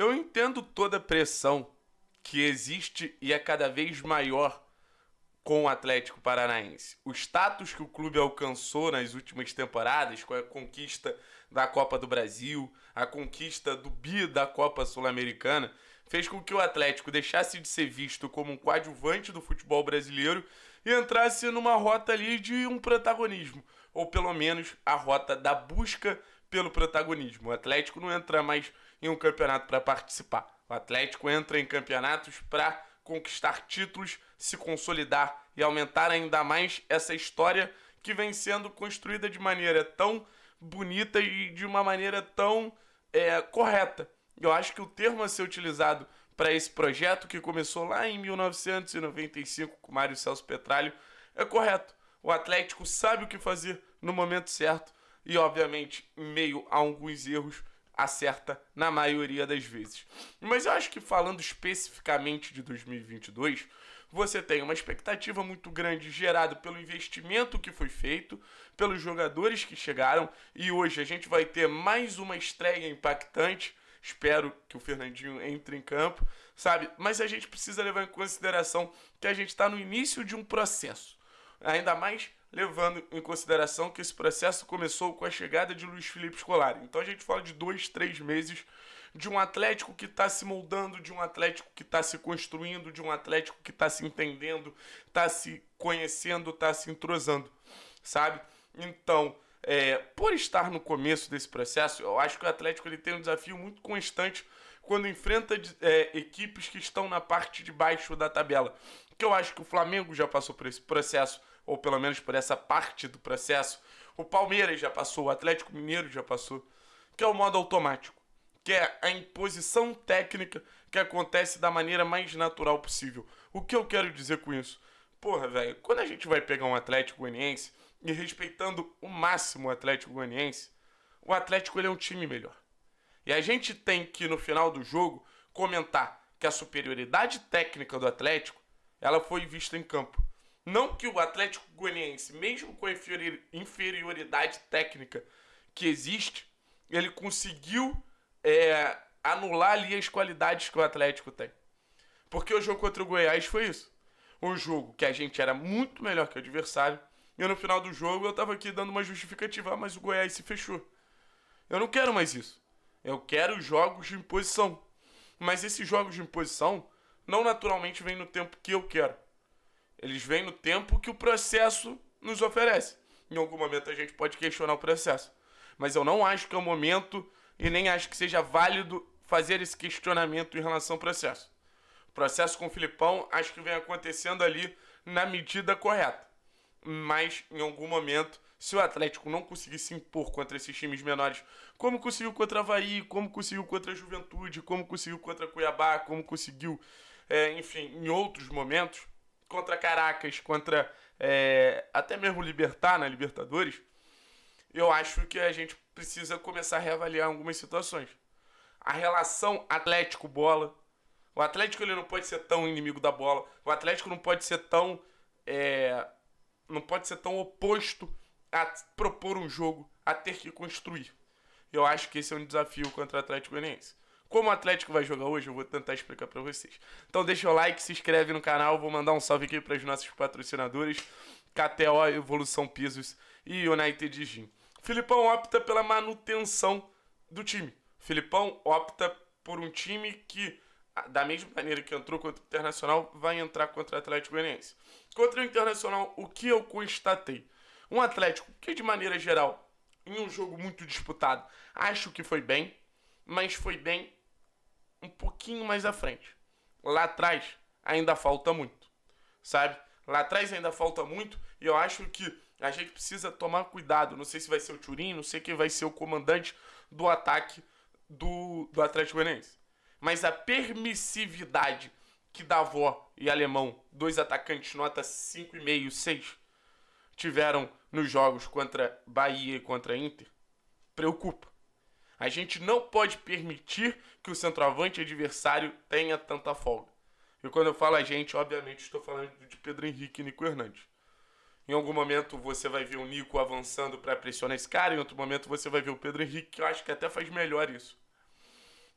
Eu entendo toda a pressão que existe e é cada vez maior com o Atlético Paranaense. O status que o clube alcançou nas últimas temporadas, com a conquista da Copa do Brasil, a conquista do bi da Copa Sul-Americana, fez com que o Atlético deixasse de ser visto como um coadjuvante do futebol brasileiro e entrasse numa rota ali de um protagonismo, ou pelo menos a rota da busca pelo protagonismo. O Atlético não entra mais em um campeonato para participar. O Atlético entra em campeonatos para conquistar títulos, se consolidar e aumentar ainda mais essa história que vem sendo construída de maneira tão bonita e de uma maneira tão é, correta. Eu acho que o termo a ser utilizado para esse projeto, que começou lá em 1995 com Mário Celso Petralho, é correto. O Atlético sabe o que fazer no momento certo e, obviamente, meio a alguns erros, acerta na maioria das vezes. Mas eu acho que falando especificamente de 2022, você tem uma expectativa muito grande gerada pelo investimento que foi feito, pelos jogadores que chegaram e hoje a gente vai ter mais uma estreia impactante. Espero que o Fernandinho entre em campo, sabe? Mas a gente precisa levar em consideração que a gente está no início de um processo. Ainda mais levando em consideração que esse processo começou com a chegada de Luiz Felipe Scolari. Então a gente fala de dois, três meses de um Atlético que está se moldando, de um Atlético que está se construindo, de um Atlético que está se entendendo, está se conhecendo, está se entrosando, sabe? Então, é, por estar no começo desse processo, eu acho que o Atlético ele tem um desafio muito constante quando enfrenta é, equipes que estão na parte de baixo da tabela. Que eu acho que o Flamengo já passou por esse processo, ou pelo menos por essa parte do processo. O Palmeiras já passou, o Atlético Mineiro já passou, que é o modo automático, que é a imposição técnica que acontece da maneira mais natural possível. O que eu quero dizer com isso? Porra, velho, quando a gente vai pegar um Atlético Goianiense e respeitando o máximo o Atlético Goianiense, o Atlético ele é um time melhor. E a gente tem que no final do jogo comentar que a superioridade técnica do Atlético, ela foi vista em campo. Não que o Atlético Goianiense, mesmo com a inferioridade técnica que existe, ele conseguiu é, anular ali as qualidades que o Atlético tem. Porque o jogo contra o Goiás foi isso. Um jogo que a gente era muito melhor que o adversário. E no final do jogo eu tava aqui dando uma justificativa, ah, mas o Goiás se fechou. Eu não quero mais isso. Eu quero jogos de imposição. Mas esses jogos de imposição não naturalmente vêm no tempo que eu quero. Eles vêm no tempo que o processo nos oferece. Em algum momento a gente pode questionar o processo. Mas eu não acho que é o momento e nem acho que seja válido fazer esse questionamento em relação ao processo. O processo com o Filipão acho que vem acontecendo ali na medida correta. Mas em algum momento, se o Atlético não conseguir se impor contra esses times menores, como conseguiu contra a Havaí, como conseguiu contra a Juventude, como conseguiu contra a Cuiabá, como conseguiu, é, enfim, em outros momentos, contra Caracas, contra é, até mesmo Libertar na né, Libertadores, eu acho que a gente precisa começar a reavaliar algumas situações. A relação Atlético-bola. O Atlético ele não pode ser tão inimigo da bola. O Atlético não pode ser tão. É, não pode ser tão oposto a propor um jogo, a ter que construir. Eu acho que esse é um desafio contra o Atlético Goianiense. Como o Atlético vai jogar hoje, eu vou tentar explicar para vocês. Então deixa o like, se inscreve no canal, vou mandar um salve aqui para os nossos patrocinadores, KTO, Evolução Pisos e United Gym. Filipão opta pela manutenção do time. Filipão opta por um time que, ah, da mesma maneira que entrou contra o Internacional, vai entrar contra o Atlético Goianiense. Contra o Internacional, o que eu constatei? Um Atlético que, de maneira geral, em um jogo muito disputado, acho que foi bem, mas foi bem um pouquinho mais à frente. Lá atrás ainda falta muito, sabe? Lá atrás ainda falta muito e eu acho que a gente precisa tomar cuidado. Não sei se vai ser o Turin, não sei quem vai ser o comandante do ataque do, do Atlético Goianiense. Mas a permissividade que Davó e Alemão, dois atacantes nota 5,5, 6, tiveram nos jogos contra Bahia e contra Inter, preocupa. A gente não pode permitir que o centroavante adversário tenha tanta folga. E quando eu falo a gente, obviamente estou falando de Pedro Henrique e Nico Hernandes. Em algum momento você vai ver o Nico avançando para pressionar esse cara, em outro momento você vai ver o Pedro Henrique, que eu acho que até faz melhor isso.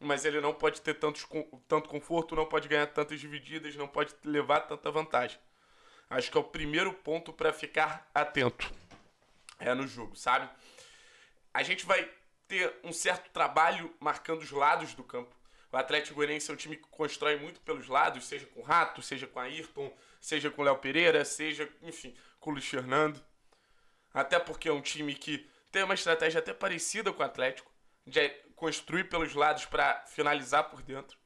Mas ele não pode ter tantos, tanto conforto, não pode ganhar tantas divididas, não pode levar tanta vantagem. Acho que é o primeiro ponto para ficar atento. É no jogo, sabe? A gente vai ter um certo trabalho marcando os lados do campo. O Atlético Goianiense é um time que constrói muito pelos lados, seja com o Rato, seja com a Ayrton, seja com o Léo Pereira, seja, enfim, com o Luiz Fernando. Até porque é um time que tem uma estratégia até parecida com o Atlético, de construir pelos lados para finalizar por dentro.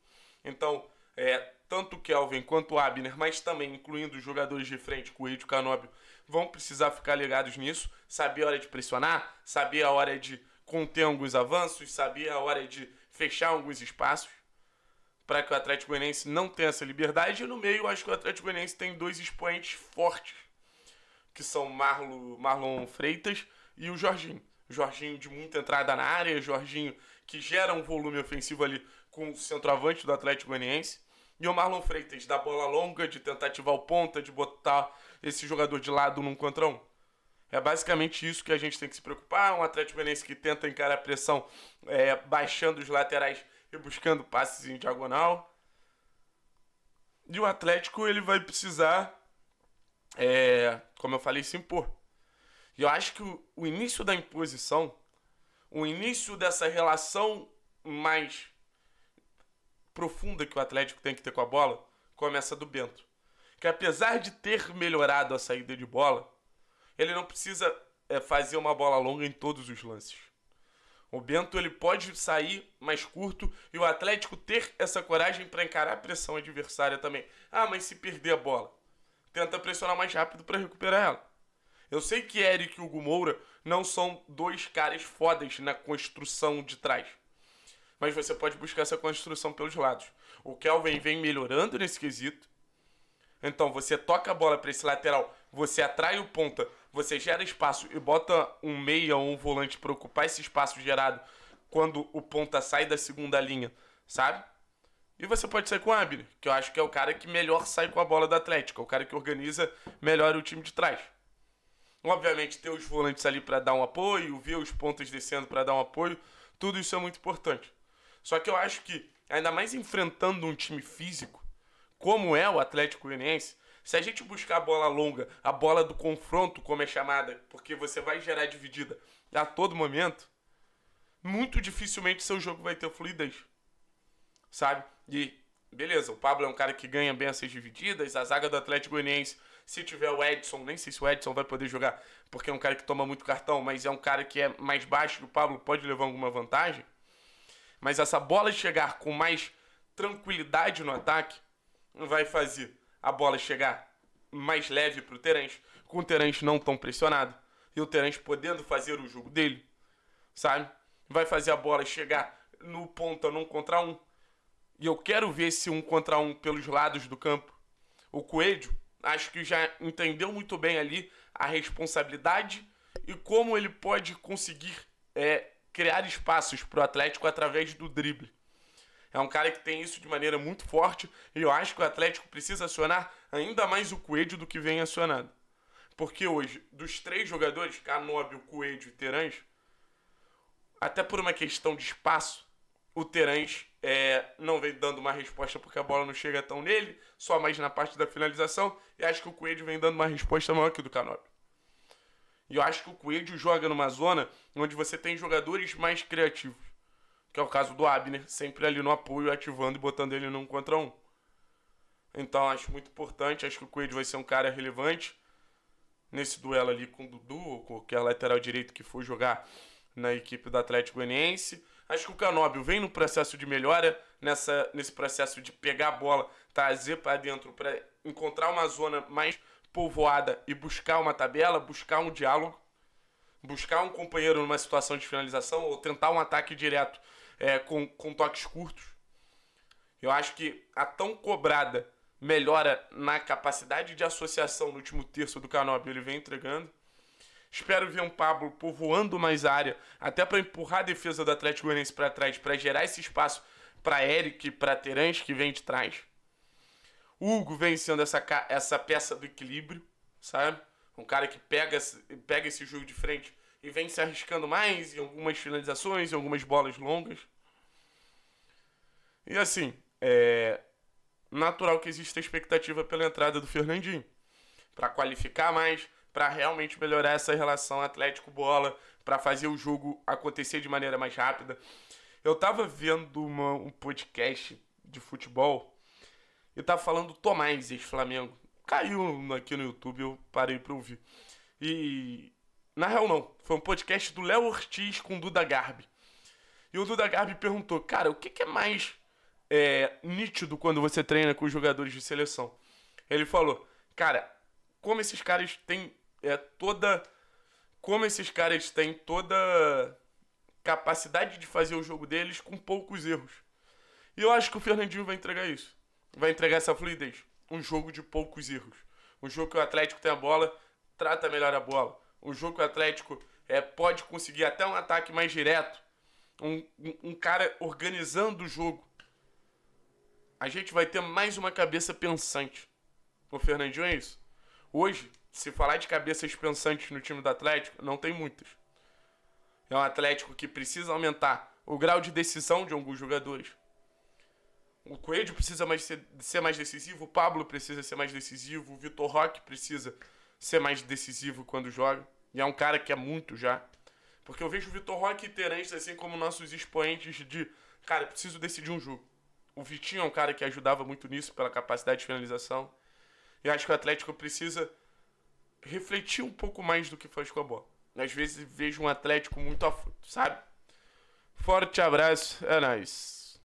Então, é, tanto o Kelvin quanto o Abner, mas também incluindo os jogadores de frente, Coelho e Canóbio, vão precisar ficar ligados nisso, saber a hora de pressionar, saber a hora de conter alguns avanços, sabia a hora de fechar alguns espaços para que o Atlético Goianiense não tenha essa liberdade. E no meio, eu acho que o Atlético Goianiense tem dois expoentes fortes, que são Marlo, Marlon Freitas e o Jorginho. Jorginho de muita entrada na área, Jorginho que gera um volume ofensivo ali com o centroavante do Atlético Goianiense. E o Marlon Freitas da bola longa, de tentar ativar o ponta, de botar esse jogador de lado num contra um. É basicamente isso que a gente tem que se preocupar. Um Atlético Goianiense que tenta encarar a pressão é, baixando os laterais e buscando passes em diagonal. E o Atlético ele vai precisar, é, como eu falei, se impor. E eu acho que o, o início da imposição, o início dessa relação mais profunda que o Atlético tem que ter com a bola, começa do Bento. Que apesar de ter melhorado a saída de bola, ele não precisa é, fazer uma bola longa em todos os lances. O Bento ele pode sair mais curto e o Atlético ter essa coragem para encarar a pressão adversária também. Ah, mas se perder a bola, tenta pressionar mais rápido para recuperar ela. Eu sei que Eric e Hugo Moura não são dois caras fodas na construção de trás. Mas você pode buscar essa construção pelos lados. O Kelvin vem melhorando nesse quesito. Então você toca a bola para esse lateral, você atrai o ponta você gera espaço e bota um meia ou um volante para ocupar esse espaço gerado quando o ponta sai da segunda linha, sabe? E você pode sair com o Abner, que eu acho que é o cara que melhor sai com a bola do Atlético, é o cara que organiza melhor o time de trás. Obviamente, ter os volantes ali para dar um apoio, ver os pontas descendo para dar um apoio, tudo isso é muito importante. Só que eu acho que, ainda mais enfrentando um time físico, como é o Atlético Goianiense, se a gente buscar a bola longa, a bola do confronto, como é chamada, porque você vai gerar dividida a todo momento, muito dificilmente seu jogo vai ter fluidez. Sabe? E beleza, o Pablo é um cara que ganha bem essas divididas, a zaga do Atlético Goianiense, se tiver o Edson, nem sei se o Edson vai poder jogar, porque é um cara que toma muito cartão, mas é um cara que é mais baixo que o Pablo, pode levar alguma vantagem. Mas essa bola chegar com mais tranquilidade no ataque vai fazer a bola chegar mais leve para o Terence, com o Terence não tão pressionado e o Terence podendo fazer o jogo dele, sabe? Vai fazer a bola chegar no ponta num contra um. E eu quero ver esse um contra um pelos lados do campo. O Coelho acho que já entendeu muito bem ali a responsabilidade e como ele pode conseguir é, criar espaços para o Atlético através do drible. É um cara que tem isso de maneira muito forte e eu acho que o Atlético precisa acionar ainda mais o Coelho do que vem acionado. Porque hoje, dos três jogadores, Canóbio, Coelho e Terãs, até por uma questão de espaço, o Terãs é, não vem dando uma resposta porque a bola não chega tão nele, só mais na parte da finalização, e acho que o Coelho vem dando uma resposta maior que o do Canóbio. E eu acho que o Coelho joga numa zona onde você tem jogadores mais criativos. Que é o caso do Abner, sempre ali no apoio, ativando e botando ele num contra um. Então acho muito importante, acho que o Quaid vai ser um cara relevante nesse duelo ali com o Dudu ou qualquer lateral direito que for jogar na equipe do Atlético Goianiense. Acho que o Canóbio vem no processo de melhora, nessa, nesse processo de pegar a bola, trazer para dentro, para encontrar uma zona mais povoada e buscar uma tabela, buscar um diálogo, buscar um companheiro numa situação de finalização ou tentar um ataque direto é, com, com toques curtos. Eu acho que a tão cobrada melhora na capacidade de associação no último terço do Canobio, ele vem entregando. Espero ver um Pablo povoando mais área, até para empurrar a defesa do Atlético Goianiense para trás, para gerar esse espaço para Eric e para Terãs que vem de trás. Hugo vem sendo essa, essa peça do equilíbrio, sabe? Um cara que pega, pega esse jogo de frente e vem se arriscando mais em algumas finalizações, em algumas bolas longas. E assim, é natural que exista expectativa pela entrada do Fernandinho, para qualificar mais, para realmente melhorar essa relação Atlético-bola, para fazer o jogo acontecer de maneira mais rápida. Eu tava vendo uma, um podcast de futebol e tava falando Tomás, ex-Flamengo. Caiu aqui no YouTube, eu parei pra ouvir. E na real, não. Foi um podcast do Léo Ortiz com o Duda Garbi. E o Duda Garbi perguntou, cara, o que, é mais é, nítido quando você treina com os jogadores de seleção? Ele falou, cara, como esses caras têm é, toda. Como esses caras têm toda capacidade de fazer o jogo deles com poucos erros. E eu acho que o Fernandinho vai entregar isso. Vai entregar essa fluidez. Um jogo de poucos erros. Um jogo que o Atlético tem a bola, trata melhor a bola o jogo que o Atlético é, pode conseguir até um ataque mais direto, um, um, cara organizando o jogo, a gente vai ter mais uma cabeça pensante. O Fernandinho é isso. Hoje, se falar de cabeças pensantes no time do Atlético, não tem muitas. É um Atlético que precisa aumentar o grau de decisão de alguns jogadores. O Coelho precisa mais ser, ser mais decisivo, o Pablo precisa ser mais decisivo, o Vitor Roque precisa ser mais decisivo quando joga. E é um cara que é muito já. Porque eu vejo o Vitor Roque e assim, como nossos expoentes de. Cara, preciso decidir um jogo. O Vitinho é um cara que ajudava muito nisso, pela capacidade de finalização. E acho que o Atlético precisa refletir um pouco mais do que faz com a bola. Às vezes vejo um Atlético muito aflito, sabe? Forte abraço, é nóis.